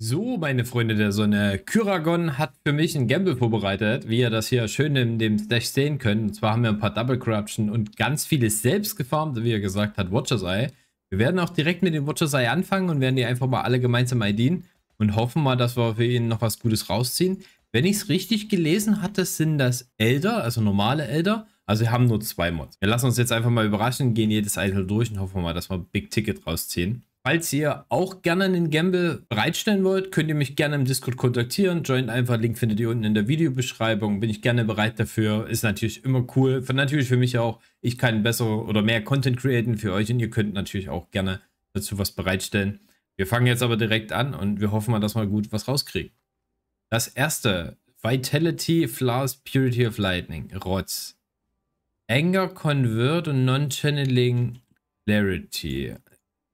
So, meine Freunde der Sonne, Kyragon hat für mich ein Gamble vorbereitet, wie ihr das hier schön in dem Stash sehen könnt. Und zwar haben wir ein paar Double Corruption und ganz vieles selbst gefarmt, wie er gesagt hat, Watchers Eye. Wir werden auch direkt mit dem Watchers Eye anfangen und werden die einfach mal alle gemeinsam IDen und hoffen mal, dass wir für ihn noch was Gutes rausziehen. Wenn ich es richtig gelesen hatte, sind das Elder, also normale Elder. Also wir haben nur zwei Mods. Wir lassen uns jetzt einfach mal überraschen, gehen jedes Einzel durch und hoffen mal, dass wir Big Ticket rausziehen. Falls ihr auch gerne einen Gamble bereitstellen wollt, könnt ihr mich gerne im Discord kontaktieren. Joint einfach, Link findet ihr unten in der Videobeschreibung. Bin ich gerne bereit dafür. Ist natürlich immer cool. Für, natürlich für mich auch. Ich kann besser oder mehr Content createn für euch und ihr könnt natürlich auch gerne dazu was bereitstellen. Wir fangen jetzt aber direkt an und wir hoffen mal, dass wir gut was rauskriegen. Das erste, Vitality, Flowers, Purity of Lightning, Rotz. Anger, Convert und Non-Channeling Clarity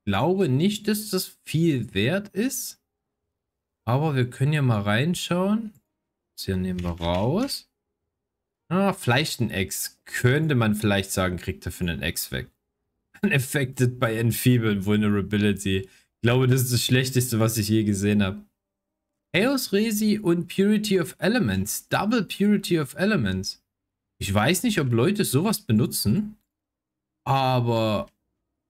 glaube nicht, dass das viel wert ist. Aber wir können ja mal reinschauen. Das hier nehmen wir raus. Ah, vielleicht ein Ex. Könnte man vielleicht sagen, kriegt er für einen Ex weg. Affected by Enfeeble Vulnerability. Ich glaube, das ist das Schlechteste, was ich je gesehen habe. Chaos Resi und Purity of Elements. Double Purity of Elements. Ich weiß nicht, ob Leute sowas benutzen. Aber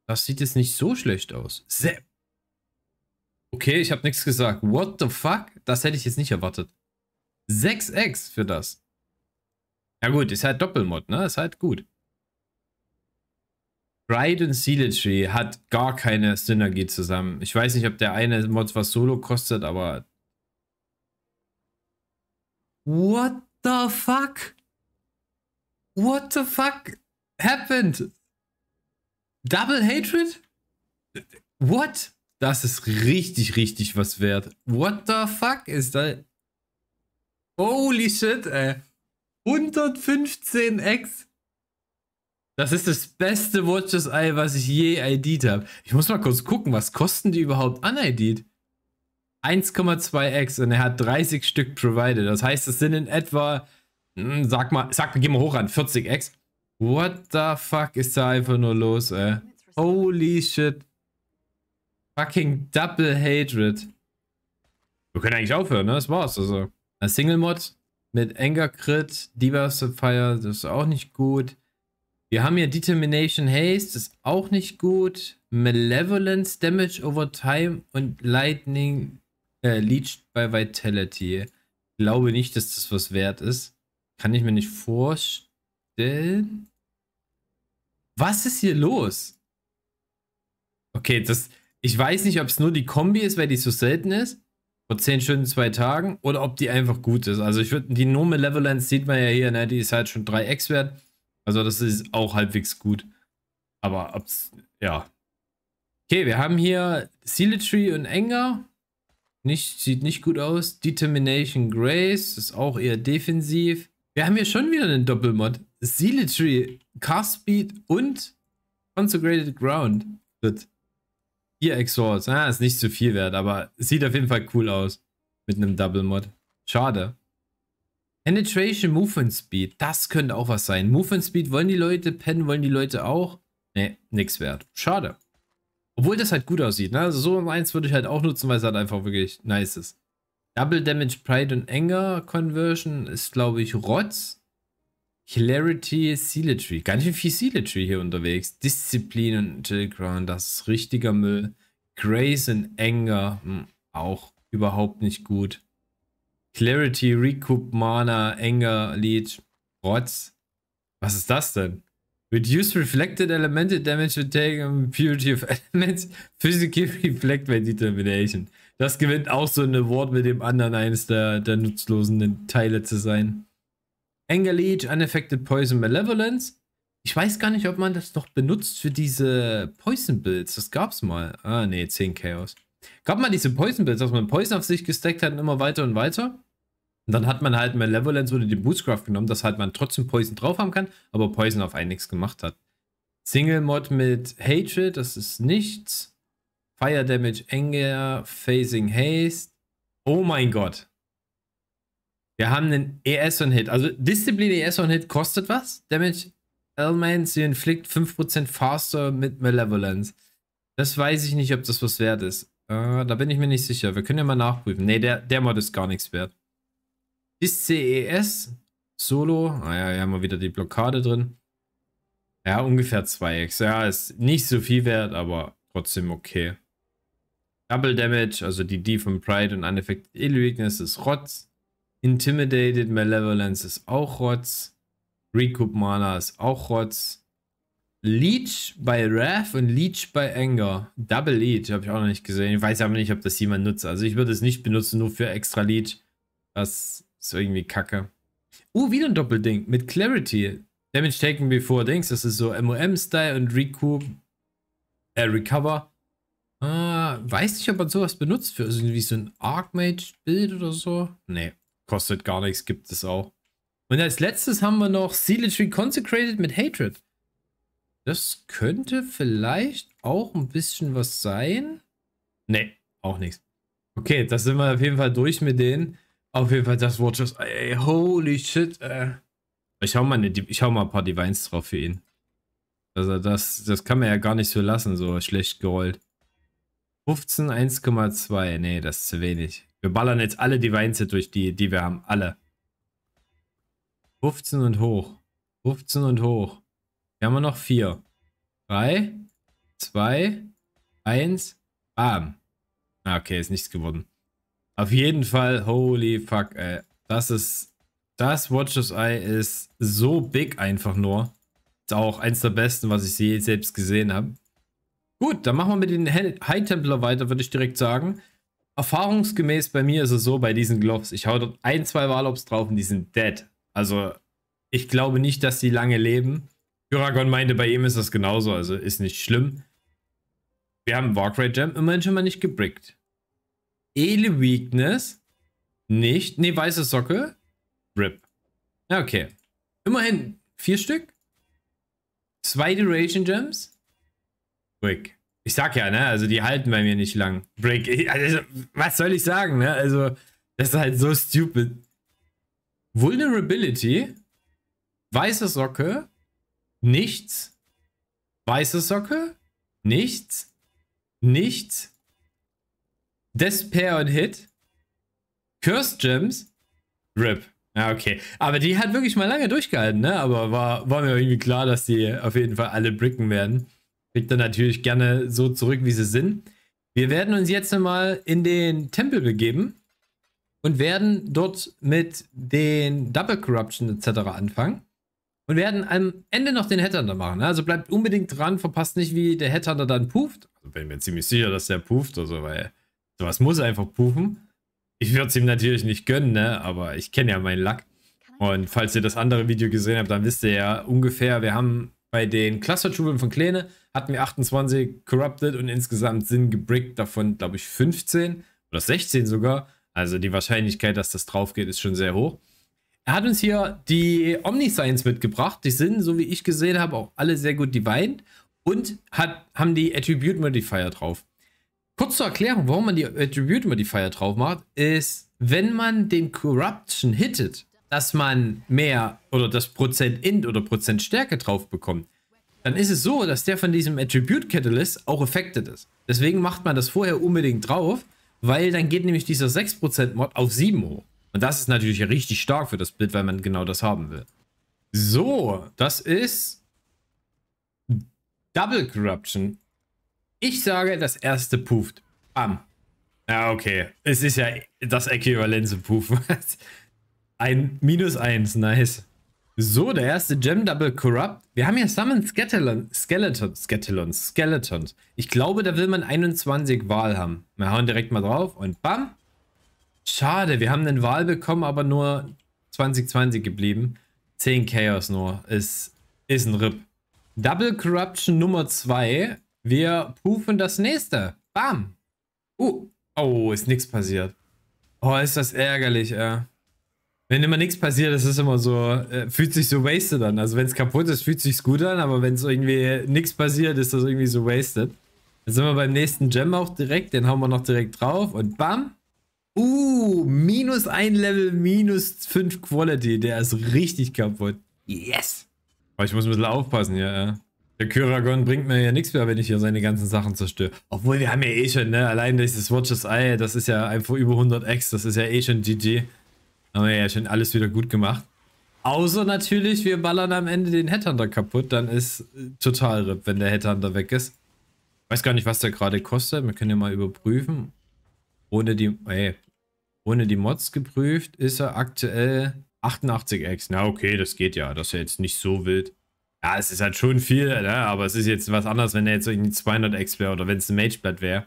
das sieht jetzt nicht so schlecht aus. Sehr. Okay, ich habe nichts gesagt. What the fuck? Das hätte ich jetzt nicht erwartet. 6x für das. Ja gut, ist halt Doppelmod, ne? Ist halt gut. Dryden Silatry hat gar keine Synergie zusammen. Ich weiß nicht, ob der eine Mod was solo kostet, aber... What the fuck? What the fuck happened? Double Hatred? What? Das ist richtig, richtig was wert. What the fuck ist da? Holy shit, ey. 115 X. Das ist das beste Watches Eye, was ich je ID'd habe. Ich muss mal kurz gucken, was kosten die überhaupt an ID'd? 1,2x und er hat 30 Stück provided. Das heißt, es sind in etwa, hm, sag mal, sag mal, geh mal hoch an, 40x. What the fuck ist da einfach nur los, ey? Holy shit. Fucking Double Hatred. Wir können eigentlich aufhören, ne? Das war's. Also, ein Single-Mod mit Anger Crit, Diversifier, das ist auch nicht gut. Wir haben hier Determination Haste, ist auch nicht gut. Malevolence Damage over Time und Lightning äh, Leech by Vitality. Ich glaube nicht, dass das was wert ist. Kann ich mir nicht vorstellen denn? Was ist hier los? Okay, das. Ich weiß nicht, ob es nur die Kombi ist, weil die so selten ist. Vor 10 Stunden, 2 Tagen. Oder ob die einfach gut ist. Also ich würde. Die Nome Levelands sieht man ja hier, ne? Die ist halt schon 3x wert. Also das ist auch halbwegs gut. Aber ob's. Ja. Okay, wir haben hier Sealetry und Enger. Nicht, sieht nicht gut aus. Determination Grace ist auch eher defensiv. Wir haben hier schon wieder einen Doppelmod. Zealotry, Cast Speed und Consecrated Ground. Wird. Hier Exhaust. Ah, ist nicht zu viel wert, aber sieht auf jeden Fall cool aus. Mit einem Double Mod. Schade. Penetration Movement Speed. Das könnte auch was sein. Movement Speed wollen die Leute, Pen wollen die Leute auch. Ne, nix wert. Schade. Obwohl das halt gut aussieht, ne? Also so eins würde ich halt auch nutzen, weil es halt einfach wirklich nice ist. Double Damage Pride und Anger Conversion ist, glaube ich, Rotz. Hilarity, Sealetry. Ganz schön viel Sealetry hier unterwegs. Disziplin und Chillground, das ist richtiger Müll. Grace and Anger, hm, auch überhaupt nicht gut. Clarity, Recoup, Mana, Anger, Lead, Rotz. Was ist das denn? Reduce reflected elemental damage to take on purity of elements. Physical reflect by determination. Das gewinnt auch so ein Award mit dem anderen, eines der, der nutzlosen Teile zu sein. Anger Leech, Unaffected Poison Malevolence. Ich weiß gar nicht, ob man das noch benutzt für diese Poison Builds. Das gab's mal. Ah, nee, 10 Chaos. Gab mal diese Poison Builds, dass man Poison auf sich gesteckt hat und immer weiter und weiter. Und dann hat man halt Malevolence oder die Bootcraft genommen, dass halt man trotzdem Poison drauf haben kann, aber Poison auf einen nichts gemacht hat. Single Mod mit Hatred, das ist nichts. Fire Damage Anger, Phasing Haste. Oh mein Gott. Wir haben einen ES on Hit. Also Disziplin ES on Hit kostet was? Damage Elements, sie inflict 5% faster mit Malevolence. Das weiß ich nicht, ob das was wert ist. Äh, da bin ich mir nicht sicher. Wir können ja mal nachprüfen. Ne, der, der Mod ist gar nichts wert. Ist CES Solo. Ah ja, hier haben wir wieder die Blockade drin. Ja, ungefähr 2x. Ja, ist nicht so viel wert, aber trotzdem okay. Double Damage, also die D von Pride und Uneffect Ill Weakness ist Rotz. Intimidated Malevolence ist auch Rotz. Recoup Mana ist auch Rotz. Leech bei Wrath und Leech bei Anger. Double Leech habe ich auch noch nicht gesehen. Ich weiß aber nicht, ob das jemand nutzt. Also ich würde es nicht benutzen, nur für extra Leech. Das ist irgendwie kacke. Uh, wieder ein Doppelding mit Clarity. Damage taken before Dings. Das ist so MOM-Style und Recoup. Äh, Recover. Ah, weiß nicht, ob man sowas benutzt für irgendwie so ein archmage bild oder so. Nee. Kostet gar nichts, gibt es auch. Und als letztes haben wir noch Tree Consecrated mit Hatred. Das könnte vielleicht auch ein bisschen was sein. Nee, auch nichts. Okay, das sind wir auf jeden Fall durch mit denen. Auf jeden Fall das Watchers. Ey, holy shit. Äh. Ich, hau mal eine, ich hau mal ein paar Divines drauf für ihn. Also das, das kann man ja gar nicht so lassen, so schlecht gerollt. 15, 1,2. Nee, das ist zu wenig. Wir ballern jetzt alle die Divines durch, die, die wir haben. Alle. 15 und hoch. 15 und hoch. Wir haben noch 4. 3, 2, 1. Bam. Ah, okay, ist nichts geworden. Auf jeden Fall, holy fuck, ey. Das ist, das Watchers Eye ist so big einfach nur. Ist auch eins der besten, was ich je selbst gesehen habe. Gut, dann machen wir mit den High Templar weiter, würde ich direkt sagen. Erfahrungsgemäß bei mir ist es so, bei diesen Globs, ich hau dort ein, zwei Walobs drauf und die sind dead. Also, ich glaube nicht, dass die lange leben. Hyragon meinte, bei ihm ist das genauso, also ist nicht schlimm. Wir haben Warcry Gem immerhin schon mal nicht gebrickt. Ele Weakness. Nicht. Ne, weiße Socke. Rip. Ja, okay. Immerhin vier Stück. Zwei Duration Gems. Brick. Ich sag ja, ne? Also die halten bei mir nicht lang. Brick. also, was soll ich sagen, ne? Also, das ist halt so stupid. Vulnerability. Weiße Socke. Nichts. Weiße Socke. Nichts. Nichts. Despair und Hit. Cursed Gems. RIP. Ja, okay. Aber die hat wirklich mal lange durchgehalten, ne? Aber war, war mir irgendwie klar, dass die auf jeden Fall alle bricken werden. Kriegt ihr natürlich gerne so zurück, wie sie sind. Wir werden uns jetzt mal in den Tempel begeben und werden dort mit den Double Corruption etc. anfangen. Und werden am Ende noch den Headhunter machen. Also bleibt unbedingt dran, verpasst nicht, wie der Headhunter dann puft. Also bin mir ziemlich sicher, dass der puft, also weil sowas muss einfach pufen. Ich würde es ihm natürlich nicht gönnen, ne? aber ich kenne ja meinen Lack. Und falls ihr das andere Video gesehen habt, dann wisst ihr ja ungefähr, wir haben bei den Cluster-Schulen von Kleene hatten wir 28 Corrupted und insgesamt sind gebrickt davon, glaube ich, 15 oder 16 sogar. Also die Wahrscheinlichkeit, dass das drauf geht, ist schon sehr hoch. Er hat uns hier die Omniscience mitgebracht. Die sind, so wie ich gesehen habe, auch alle sehr gut divined und hat, haben die Attribute Modifier drauf. Kurz zur Erklärung, warum man die Attribute Modifier drauf macht, ist, wenn man den Corruption hittet, dass man mehr oder das Prozent Int oder Prozent Stärke drauf bekommt dann ist es so, dass der von diesem Attribute Catalyst auch affected ist. Deswegen macht man das vorher unbedingt drauf, weil dann geht nämlich dieser 6% Mod auf 7 hoch. Und das ist natürlich richtig stark für das Bild, weil man genau das haben will. So, das ist Double Corruption. Ich sage, das erste puft. Bam. Ja, okay. Es ist ja das Äquivalent zu pufen. ein minus 1, nice. So, der erste Gem Double Corrupt. Wir haben hier Summon Skeleton, Skeleton, Skeleton, Skeleton. Ich glaube, da will man 21 Wahl haben. Wir hauen direkt mal drauf und bam. Schade, wir haben einen Wahl bekommen, aber nur 2020 geblieben. 10 Chaos nur. Ist, ist ein Rip. Double Corruption Nummer 2. Wir pufen das nächste. Bam. Uh. Oh, ist nichts passiert. Oh, ist das ärgerlich, ey. Wenn immer nichts passiert, das ist immer so, äh, fühlt sich so wasted an. Also wenn es kaputt ist, fühlt sich gut an, aber wenn es irgendwie nichts passiert, ist das irgendwie so wasted. Dann sind wir beim nächsten Gem auch direkt, den hauen wir noch direkt drauf und bam. Uh, minus ein Level, minus 5 Quality. Der ist richtig kaputt. Yes! Aber ich muss ein bisschen aufpassen, ja. Der Kyragon bringt mir ja nichts mehr, wenn ich hier seine ganzen Sachen zerstöre. Obwohl, wir haben ja eh schon, ne? Allein dieses Watches Eye, das ist ja einfach über 100x, das ist ja eh schon GG. Aber ja, schon alles wieder gut gemacht. Außer natürlich, wir ballern am Ende den Headhunter kaputt. Dann ist äh, total RIP, wenn der Headhunter weg ist. Weiß gar nicht, was der gerade kostet. Wir können ja mal überprüfen. Ohne die, ey, äh, ohne die Mods geprüft ist er aktuell 88x. Na okay, das geht ja. Das ist ja jetzt nicht so wild. Ja, es ist halt schon viel, ne? aber es ist jetzt was anderes, wenn er jetzt irgendwie 200x wäre oder wenn es ein Mageblatt wäre.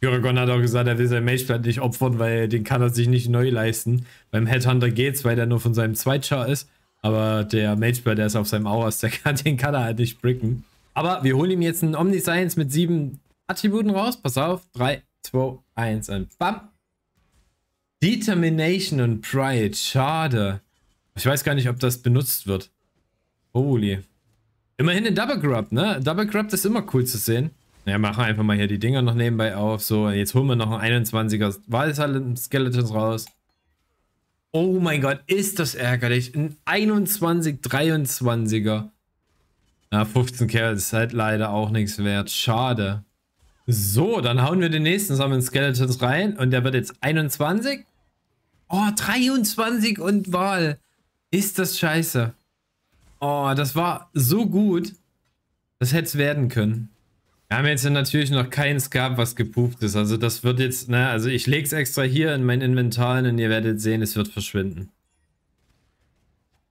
Pyragon hat auch gesagt, er will sein Mageblatt nicht opfern, weil den kann er sich nicht neu leisten. Beim Headhunter geht's, weil der nur von seinem Zweitchar ist. Aber der Mageblatt, der ist auf seinem Auras, den kann er halt nicht bricken. Aber wir holen ihm jetzt einen Omniscience mit sieben Attributen raus. Pass auf. 3, 2, 1 und bam. Determination und Pride. Schade. Ich weiß gar nicht, ob das benutzt wird. Holy. Immerhin ein Double Grub, ne? Double Grub ist immer cool zu sehen. Ja, machen einfach mal hier die Dinger noch nebenbei auf. So, jetzt holen wir noch einen 21er Wahlsalem-Skeletons raus. Oh mein Gott, ist das ärgerlich. Ein 21, 23er. Na, 15 Kerl ist halt leider auch nichts wert. Schade. So, dann hauen wir den nächsten Summon Skeletons rein. Und der wird jetzt 21. Oh, 23 und Wahl. Ist das scheiße. Oh, das war so gut. Das hätte es werden können. Wir haben jetzt natürlich noch keins gehabt, was gepufft ist. Also das wird jetzt, ne, also ich lege es extra hier in mein Inventar und ihr werdet sehen, es wird verschwinden.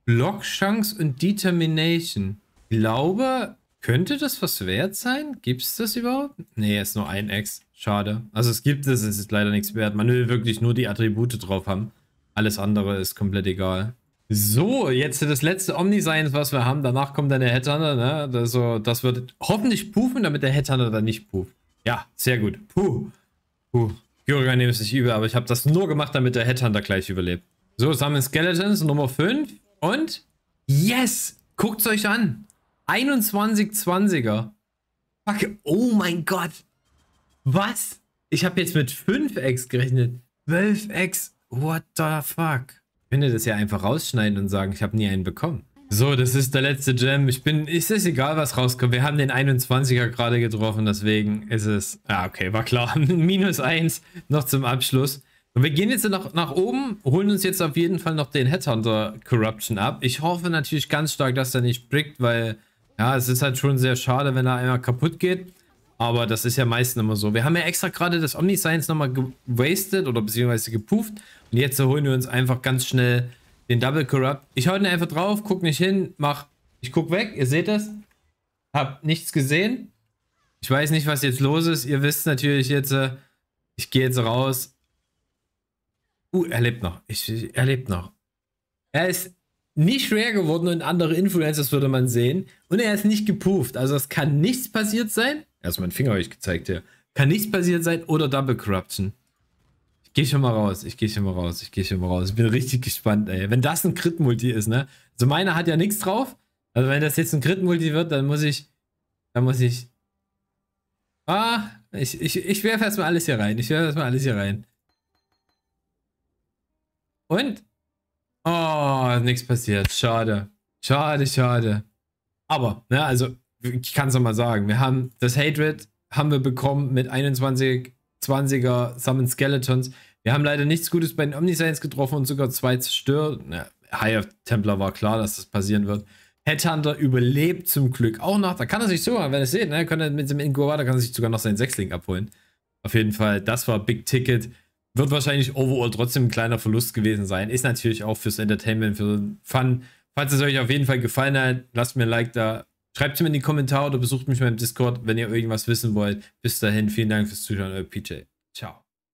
Blockchance und Determination. Glaube, könnte das was wert sein? Gibt es das überhaupt? Ne, ist nur ein Ex. Schade. Also es gibt es, es ist leider nichts wert. Man will wirklich nur die Attribute drauf haben. Alles andere ist komplett egal. So, jetzt das letzte Omniscience, was wir haben. Danach kommt dann der Headhunter. Ne? Also, das wird hoffentlich pufen, damit der Headhunter dann nicht puft. Ja, sehr gut. Puh. Puh. Jürgen, nehme es nicht übel, aber ich habe das nur gemacht, damit der Headhunter gleich überlebt. So, Summon Skeletons, Nummer 5. Und? Yes! Guckt's euch an! 2120er. Fuck, oh mein Gott. Was? Ich habe jetzt mit 5x gerechnet. 12x. What the fuck? könnte das ja einfach rausschneiden und sagen, ich habe nie einen bekommen. So, das ist der letzte Gem. Ich bin, ist es egal, was rauskommt. Wir haben den 21er gerade getroffen, deswegen ist es... ja, ah, okay, war klar. Minus 1 noch zum Abschluss. Und wir gehen jetzt noch nach oben, holen uns jetzt auf jeden Fall noch den Headhunter Corruption ab. Ich hoffe natürlich ganz stark, dass er nicht brickt, weil... Ja, es ist halt schon sehr schade, wenn er einmal kaputt geht. Aber das ist ja meistens immer so. Wir haben ja extra gerade das Omniscience nochmal gewastet oder beziehungsweise gepufft. Und jetzt holen wir uns einfach ganz schnell den Double Corrupt. Ich hau ihn einfach drauf, guck nicht hin, mach. Ich guck weg, ihr seht das. Hab nichts gesehen. Ich weiß nicht, was jetzt los ist. Ihr wisst natürlich jetzt, äh, ich gehe jetzt raus. Uh, er lebt noch. Ich, er lebt noch. Er ist nicht schwer geworden und andere Influencers würde man sehen. Und er ist nicht gepufft. Also es kann nichts passiert sein. Erst mein Finger euch gezeigt hier. Kann nichts passiert sein oder Double Corruption. Ich gehe schon mal raus, ich gehe schon mal raus, ich gehe schon mal raus. Ich bin richtig gespannt, ey. Wenn das ein Crit-Multi ist, ne? Also meiner hat ja nichts drauf. Also wenn das jetzt ein Crit-Multi wird, dann muss ich. Dann muss ich. Ah, ich, ich, ich werfe erstmal alles hier rein. Ich werfe erstmal alles hier rein. Und? Oh, nichts passiert. Schade. Schade, schade. Aber, ne, also ich kann es nochmal sagen, wir haben das Hatred haben wir bekommen mit 21 20er Summon Skeletons. Wir haben leider nichts Gutes bei den Omniscience getroffen und sogar zwei zerstört. Na, High Templar war klar, dass das passieren wird. Headhunter überlebt zum Glück auch noch. Da kann er sich sogar, wenn ihr es seht, ne, kann er mit dem Inkubator kann er sich sogar noch seinen Sechsling abholen. Auf jeden Fall, das war Big Ticket. Wird wahrscheinlich overall trotzdem ein kleiner Verlust gewesen sein. Ist natürlich auch fürs Entertainment, für Fun. Falls es euch auf jeden Fall gefallen hat, lasst mir ein Like da. Schreibt es mir in die Kommentare oder besucht mich mal im Discord, wenn ihr irgendwas wissen wollt. Bis dahin, vielen Dank fürs Zuschauen, euer PJ. Ciao.